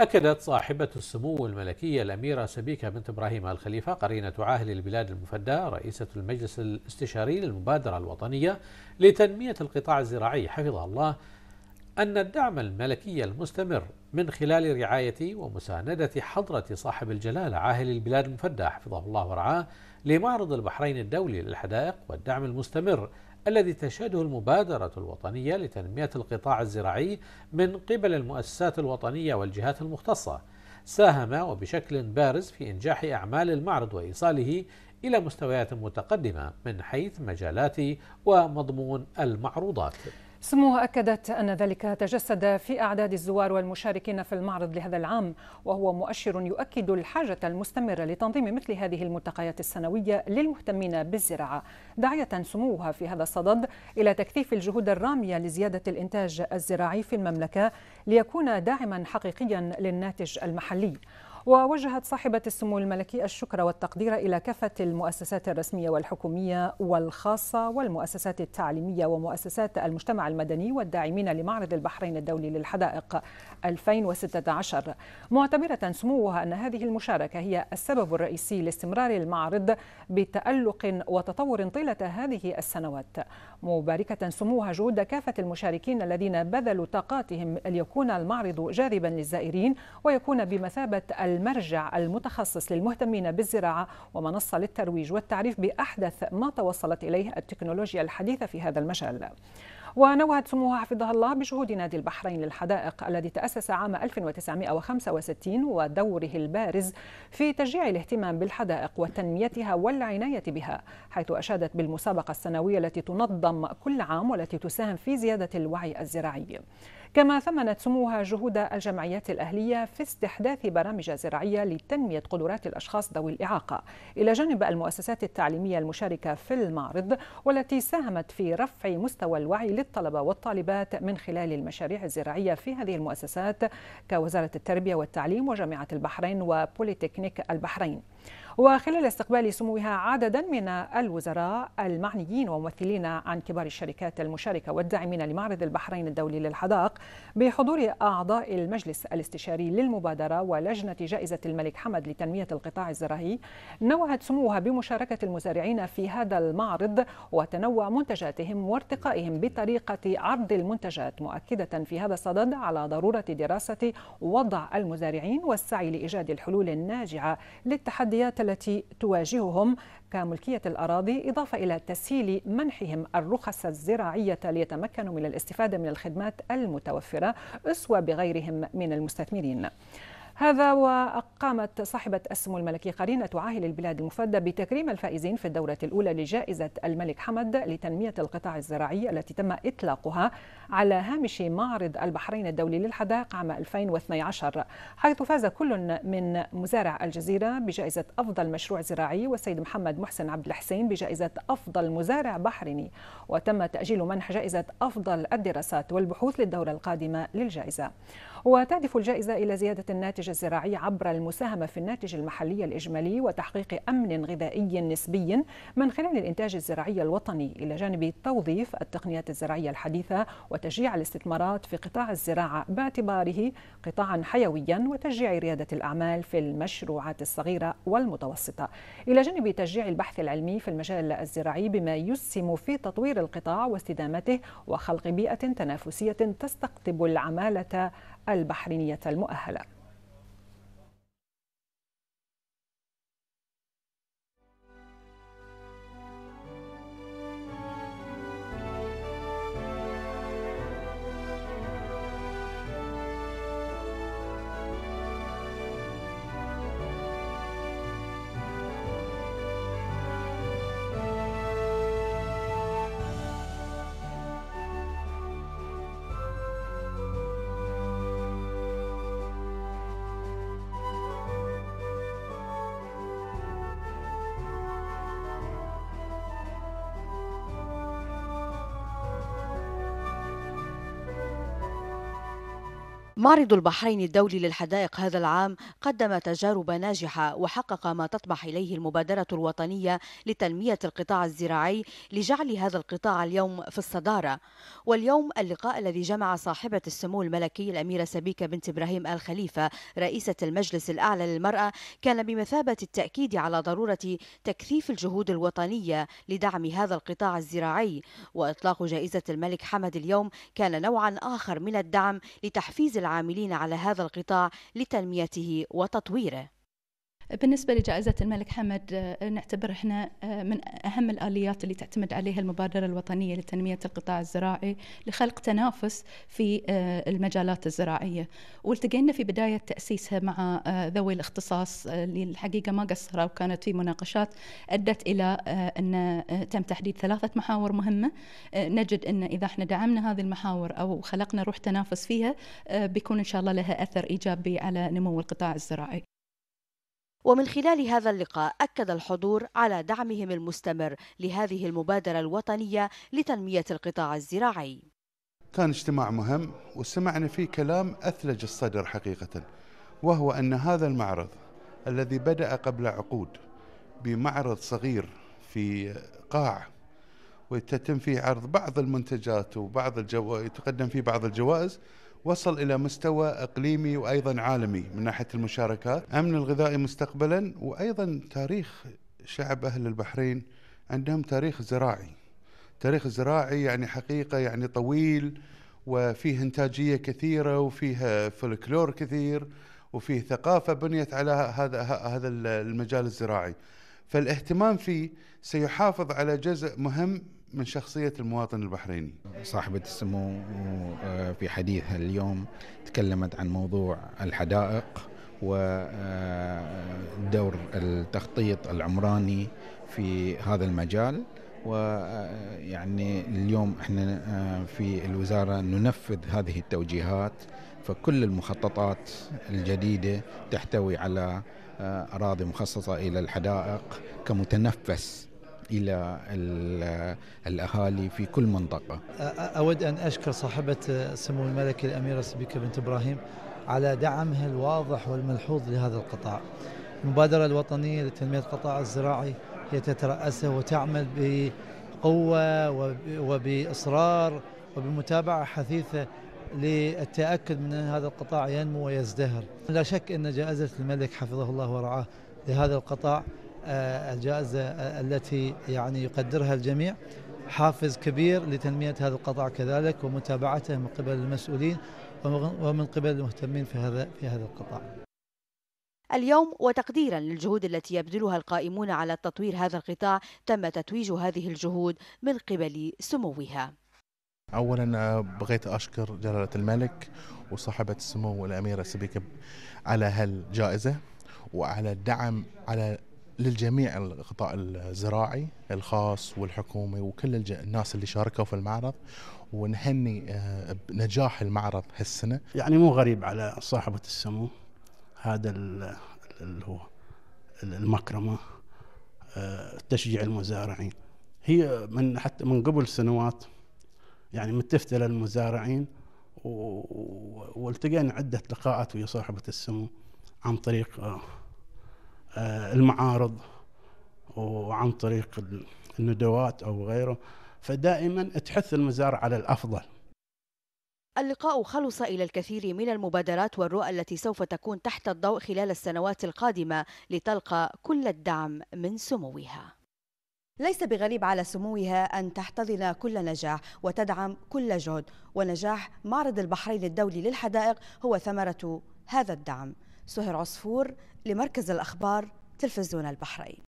أكدت صاحبة السمو الملكية الأميرة سبيكة بنت إبراهيم الخليفة قرينة عاهل البلاد المفدى رئيسة المجلس الاستشاري للمبادرة الوطنية لتنمية القطاع الزراعي حفظها الله أن الدعم الملكي المستمر من خلال رعاية ومساندة حضرة صاحب الجلالة عاهل البلاد المفدى حفظه الله ورعاه لمعرض البحرين الدولي للحدائق والدعم المستمر الذي تشهده المبادرة الوطنية لتنمية القطاع الزراعي من قبل المؤسسات الوطنية والجهات المختصة ساهم وبشكل بارز في إنجاح أعمال المعرض وإيصاله إلى مستويات متقدمة من حيث مجالات ومضمون المعروضات سموها أكدت أن ذلك تجسد في أعداد الزوار والمشاركين في المعرض لهذا العام وهو مؤشر يؤكد الحاجة المستمرة لتنظيم مثل هذه الملتقيات السنوية للمهتمين بالزراعة داعية سموها في هذا الصدد إلى تكثيف الجهود الرامية لزيادة الإنتاج الزراعي في المملكة ليكون داعما حقيقيا للناتج المحلي ووجهت صاحبة السمو الملكي الشكر والتقدير إلى كافة المؤسسات الرسمية والحكومية والخاصة والمؤسسات التعليمية ومؤسسات المجتمع المدني والداعمين لمعرض البحرين الدولي للحدائق 2016 معتبرة سموها أن هذه المشاركة هي السبب الرئيسي لاستمرار المعرض بتألق وتطور طيلة هذه السنوات مباركة سموها جهود كافة المشاركين الذين بذلوا طاقاتهم ليكون المعرض جاذبا للزائرين ويكون بمثابة المرجع المتخصص للمهتمين بالزراعة ومنصة للترويج والتعريف بأحدث ما توصلت إليه التكنولوجيا الحديثة في هذا المجال ونوهت سموها حفظها الله بشهود نادي البحرين للحدائق الذي تأسس عام 1965 ودوره البارز في تشجيع الاهتمام بالحدائق وتنميتها والعناية بها حيث أشادت بالمسابقة السنوية التي تنظم كل عام والتي تساهم في زيادة الوعي الزراعي كما ثمنت سموها جهود الجمعيات الأهلية في استحداث برامج زراعية لتنمية قدرات الأشخاص ذوي الإعاقة إلى جانب المؤسسات التعليمية المشاركة في المعرض والتي ساهمت في رفع مستوى الوعي للطلبة والطالبات من خلال المشاريع الزراعية في هذه المؤسسات كوزارة التربية والتعليم وجامعة البحرين وبوليتكنيك البحرين وخلال استقبال سموها عددا من الوزراء المعنيين وممثلين عن كبار الشركات المشاركة والداعمين لمعرض البحرين الدولي للحدائق بحضور أعضاء المجلس الاستشاري للمبادرة ولجنة جائزة الملك حمد لتنمية القطاع الزراعي نوهت سموها بمشاركة المزارعين في هذا المعرض وتنوع منتجاتهم وارتقائهم بطريقة عرض المنتجات مؤكدة في هذا الصدد على ضرورة دراسة وضع المزارعين والسعي لإيجاد الحلول الناجعة للتحدي التحديات التي تواجههم كملكية الأراضي إضافة إلى تسهيل منحهم الرخص الزراعية ليتمكنوا من الاستفادة من الخدمات المتوفرة أسوى بغيرهم من المستثمرين هذا وأقامت صاحبة السمو الملكي قرينة عاهل البلاد المفدى بتكريم الفائزين في الدورة الأولى لجائزة الملك حمد لتنمية القطاع الزراعي التي تم إطلاقها على هامش معرض البحرين الدولي للحدائق عام 2012 حيث فاز كل من مزارع الجزيرة بجائزة أفضل مشروع زراعي والسيد محمد محسن عبد الحسين بجائزة أفضل مزارع بحريني وتم تأجيل منح جائزة أفضل الدراسات والبحوث للدورة القادمة للجائزة وتهدف الجائزة إلى زيادة الناتج الزراعي عبر المساهمة في الناتج المحلي الإجمالي وتحقيق أمن غذائي نسبي من خلال الإنتاج الزراعي الوطني إلى جانب توظيف التقنيات الزراعية الحديثة وتشجيع الاستثمارات في قطاع الزراعة باعتباره قطاعا حيويا وتشجيع ريادة الأعمال في المشروعات الصغيرة والمتوسطة إلى جانب تشجيع البحث العلمي في المجال الزراعي بما يسهم في تطوير القطاع واستدامته وخلق بيئة تنافسية تستقطب العمالة البحرينية المؤهلة معرض البحرين الدولي للحدائق هذا العام قدم تجارب ناجحة وحقق ما تطمح إليه المبادرة الوطنية لتنمية القطاع الزراعي لجعل هذا القطاع اليوم في الصدارة واليوم اللقاء الذي جمع صاحبة السمو الملكي الأميرة سبيكة بنت إبراهيم آل خليفة رئيسة المجلس الأعلى للمرأة كان بمثابة التأكيد على ضرورة تكثيف الجهود الوطنية لدعم هذا القطاع الزراعي وإطلاق جائزة الملك حمد اليوم كان نوعا آخر من الدعم لتحفيز العاملين على هذا القطاع لتنميته وتطويره بالنسبة لجائزة الملك حمد آه، نعتبر احنا آه، من أهم الآليات اللي تعتمد عليها المبادرة الوطنية لتنمية القطاع الزراعي لخلق تنافس في آه، المجالات الزراعية والتقينا في بداية تأسيسها مع ذوي الاختصاص اللي الحقيقة ما قصروا وكانت في مناقشات أدت إلى أن تم تحديد ثلاثة محاور مهمة نجد أن إذا احنا دعمنا هذه المحاور أو خلقنا روح تنافس فيها بيكون إن شاء الله لها أثر إيجابي على نمو القطاع الزراعي ومن خلال هذا اللقاء أكد الحضور على دعمهم المستمر لهذه المبادرة الوطنية لتنمية القطاع الزراعي كان اجتماع مهم وسمعنا فيه كلام أثلج الصدر حقيقة وهو أن هذا المعرض الذي بدأ قبل عقود بمعرض صغير في قاع وتتم فيه عرض بعض المنتجات وبعض الجوائز تقدم فيه بعض الجوائز وصل إلى مستوى إقليمي وأيضا عالمي من ناحية المشاركات أمن الغذائي مستقبلا وأيضا تاريخ شعب أهل البحرين عندهم تاريخ زراعي تاريخ زراعي يعني حقيقة يعني طويل وفيه إنتاجية كثيرة وفيها فلكلور كثير وفيه ثقافة بنيت على هذا هذا المجال الزراعي فالاهتمام فيه سيحافظ على جزء مهم من شخصية المواطن البحريني صاحبة السمو آه، في حديثها اليوم تكلمت عن موضوع الحدائق ودور آه، التخطيط العمراني في هذا المجال ويعني آه، اليوم احنا في الوزاره ننفذ هذه التوجيهات فكل المخططات الجديده تحتوي على اراضي مخصصه الى الحدائق كمتنفس الى الاهالي في كل منطقه. اود ان اشكر صاحبه سمو الملك الاميره سبيكه بنت ابراهيم على دعمها الواضح والملحوظ لهذا القطاع. المبادره الوطنيه لتنميه القطاع الزراعي هي تترأسه وتعمل بقوه وباصرار وبمتابعه حثيثه للتأكد من أن هذا القطاع ينمو ويزدهر لا شك أن جائزة الملك حفظه الله ورعاه لهذا القطاع آه، الجائزة آه، التي يعني يقدرها الجميع حافز كبير لتنمية هذا القطاع كذلك ومتابعته من قبل المسؤولين ومن قبل المهتمين في هذا في هذا القطاع. اليوم وتقديرا للجهود التي يبذلها القائمون على تطوير هذا القطاع تم تتويج هذه الجهود من قبل سموها. اولا آه، بغيت اشكر جلاله الملك وصاحبه السمو الاميره سبيكه على هالجائزه وعلى الدعم على للجميع القطاع الزراعي الخاص والحكومي وكل الناس اللي شاركوا في المعرض ونهني آه، بنجاح المعرض هالسنه. يعني مو غريب على صاحبه السمو هذا اللي هو المكرمه آه، تشجيع المزارعين هي من حتى من قبل سنوات يعني متفته للمزارعين والتقينا عده لقاءات ويا صاحبه السمو عن طريق آه، آه، المعارض وعن طريق الندوات او غيره فدائما تحث المزارع على الافضل اللقاء خلص إلى الكثير من المبادرات والرؤى التي سوف تكون تحت الضوء خلال السنوات القادمة لتلقى كل الدعم من سموها ليس بغريب على سموها أن تحتضن كل نجاح وتدعم كل جهد ونجاح معرض البحرين الدولي للحدائق هو ثمرة هذا الدعم سهير عصفور لمركز الأخبار تلفزيون البحرين